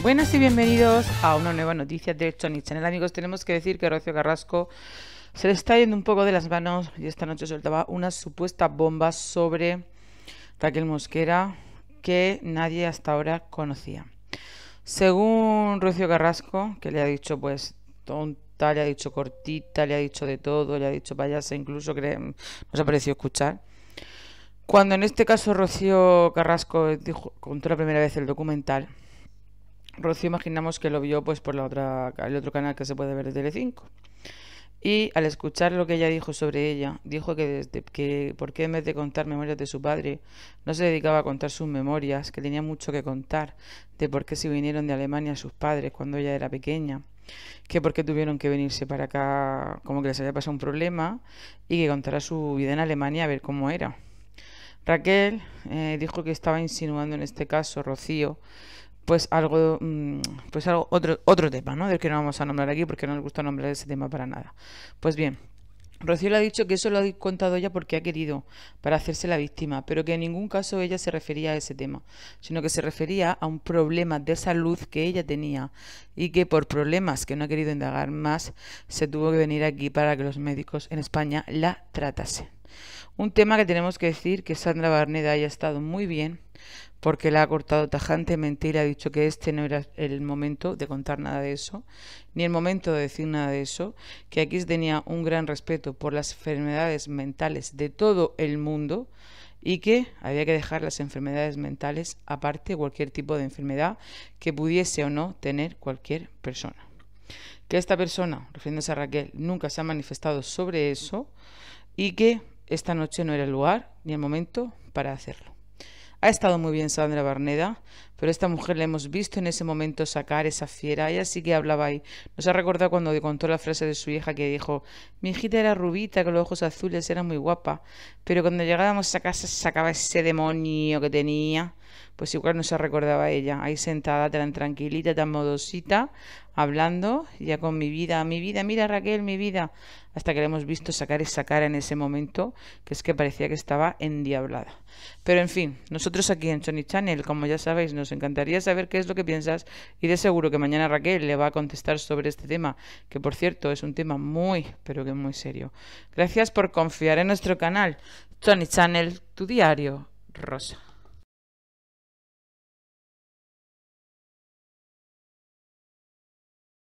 Buenas y bienvenidos a una nueva noticia de en Channel. Amigos, tenemos que decir que Rocio Carrasco se le está yendo un poco de las manos y esta noche soltaba una supuesta bomba sobre Raquel Mosquera que nadie hasta ahora conocía. Según Rocio Carrasco, que le ha dicho pues tonta, le ha dicho cortita, le ha dicho de todo, le ha dicho payasa, incluso que nos ha parecido escuchar. Cuando en este caso Rocío Carrasco dijo, contó la primera vez el documental, Rocío imaginamos que lo vio pues por la otra, el otro canal que se puede ver de Telecinco. Y al escuchar lo que ella dijo sobre ella, dijo que, desde, que por qué en vez de contar memorias de su padre, no se dedicaba a contar sus memorias, que tenía mucho que contar de por qué se vinieron de Alemania sus padres cuando ella era pequeña, que por qué tuvieron que venirse para acá, como que les había pasado un problema, y que contara su vida en Alemania a ver cómo era. Raquel eh, dijo que estaba insinuando en este caso, Rocío, pues algo, mm, pues algo, otro, otro tema, ¿no? Del que no vamos a nombrar aquí porque no nos gusta nombrar ese tema para nada. Pues bien, Rocío le ha dicho que eso lo ha contado ella porque ha querido, para hacerse la víctima, pero que en ningún caso ella se refería a ese tema, sino que se refería a un problema de salud que ella tenía y que por problemas que no ha querido indagar más, se tuvo que venir aquí para que los médicos en España la tratasen. Un tema que tenemos que decir que Sandra Barneda haya estado muy bien porque la ha cortado tajantemente y le ha dicho que este no era el momento de contar nada de eso, ni el momento de decir nada de eso, que aquí tenía un gran respeto por las enfermedades mentales de todo el mundo y que había que dejar las enfermedades mentales aparte cualquier tipo de enfermedad que pudiese o no tener cualquier persona. Que esta persona, refiriéndose a Raquel, nunca se ha manifestado sobre eso y que esta noche no era el lugar ni el momento para hacerlo. Ha estado muy bien Sandra Barneda, pero esta mujer la hemos visto en ese momento sacar esa fiera. Ella sí que hablaba ahí. Nos ha recordado cuando contó la frase de su hija que dijo: Mi hijita era rubita, con los ojos azules, era muy guapa. Pero cuando llegábamos a casa sacaba ese demonio que tenía pues igual no se recordaba a ella, ahí sentada tan tranquilita, tan modosita, hablando ya con mi vida, mi vida, mira Raquel, mi vida, hasta que le hemos visto sacar esa cara en ese momento, que es que parecía que estaba endiablada. Pero en fin, nosotros aquí en Sony Channel, como ya sabéis, nos encantaría saber qué es lo que piensas y de seguro que mañana Raquel le va a contestar sobre este tema, que por cierto es un tema muy, pero que muy serio. Gracias por confiar en nuestro canal, Tony Channel, tu diario rosa.